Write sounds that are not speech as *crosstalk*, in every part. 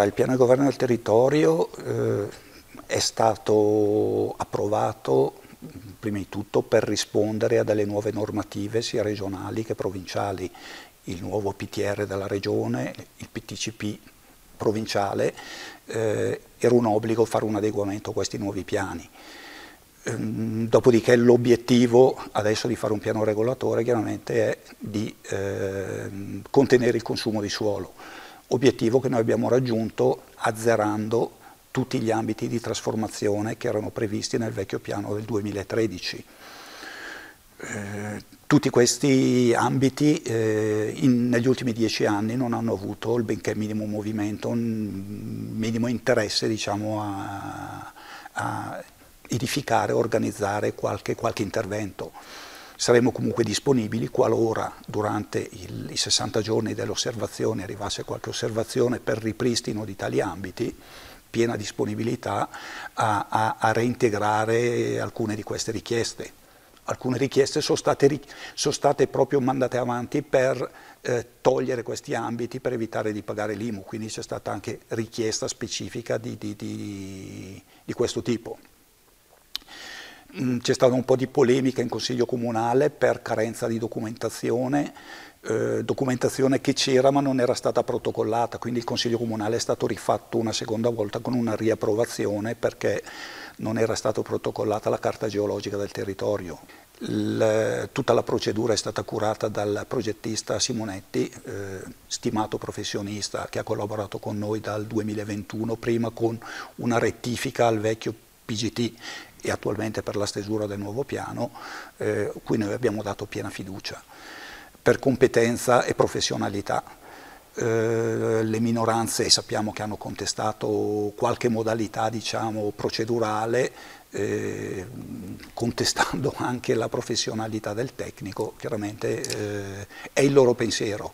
Allora, il piano di governo del territorio eh, è stato approvato prima di tutto per rispondere a delle nuove normative sia regionali che provinciali, il nuovo PTR della regione, il PTCP provinciale, eh, era un obbligo fare un adeguamento a questi nuovi piani. Ehm, dopodiché l'obiettivo adesso di fare un piano regolatore chiaramente è di eh, contenere il consumo di suolo obiettivo che noi abbiamo raggiunto azzerando tutti gli ambiti di trasformazione che erano previsti nel vecchio piano del 2013. Eh, tutti questi ambiti eh, in, negli ultimi dieci anni non hanno avuto il benché minimo movimento, un minimo interesse diciamo, a, a edificare, organizzare qualche, qualche intervento saremo comunque disponibili qualora durante il, i 60 giorni dell'osservazione arrivasse qualche osservazione per ripristino di tali ambiti, piena disponibilità a, a, a reintegrare alcune di queste richieste. Alcune richieste sono state, sono state proprio mandate avanti per eh, togliere questi ambiti per evitare di pagare l'IMU, quindi c'è stata anche richiesta specifica di, di, di, di questo tipo. Mm, c'è stata un po' di polemica in Consiglio Comunale per carenza di documentazione, eh, documentazione che c'era ma non era stata protocollata, quindi il Consiglio Comunale è stato rifatto una seconda volta con una riapprovazione perché non era stata protocollata la carta geologica del territorio. Il, tutta la procedura è stata curata dal progettista Simonetti, eh, stimato professionista che ha collaborato con noi dal 2021, prima con una rettifica al vecchio PGT e attualmente per la stesura del nuovo piano, eh, cui noi abbiamo dato piena fiducia, per competenza e professionalità. Eh, le minoranze sappiamo che hanno contestato qualche modalità diciamo, procedurale, eh, contestando *laughs* anche la professionalità del tecnico, chiaramente eh, è il loro pensiero.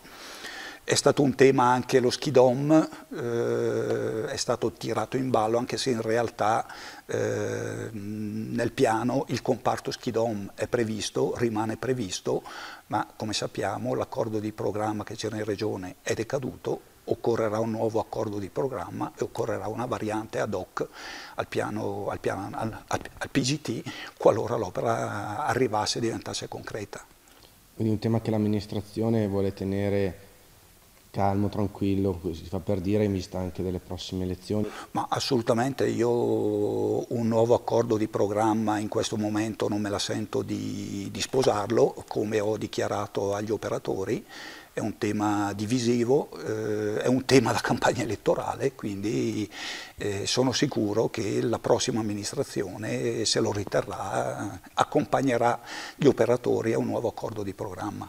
È stato un tema anche lo schidom, eh, è stato tirato in ballo anche se in realtà eh, nel piano il comparto schidom è previsto, rimane previsto, ma come sappiamo l'accordo di programma che c'era in regione è decaduto, occorrerà un nuovo accordo di programma e occorrerà una variante ad hoc al, piano, al, piano, al, al PGT qualora l'opera arrivasse e diventasse concreta. Quindi un tema che l'amministrazione vuole tenere calmo, tranquillo, si fa per dire in vista anche delle prossime elezioni. Ma assolutamente, io un nuovo accordo di programma in questo momento non me la sento di, di sposarlo, come ho dichiarato agli operatori, è un tema divisivo, eh, è un tema da campagna elettorale, quindi eh, sono sicuro che la prossima amministrazione, eh, se lo riterrà, accompagnerà gli operatori a un nuovo accordo di programma.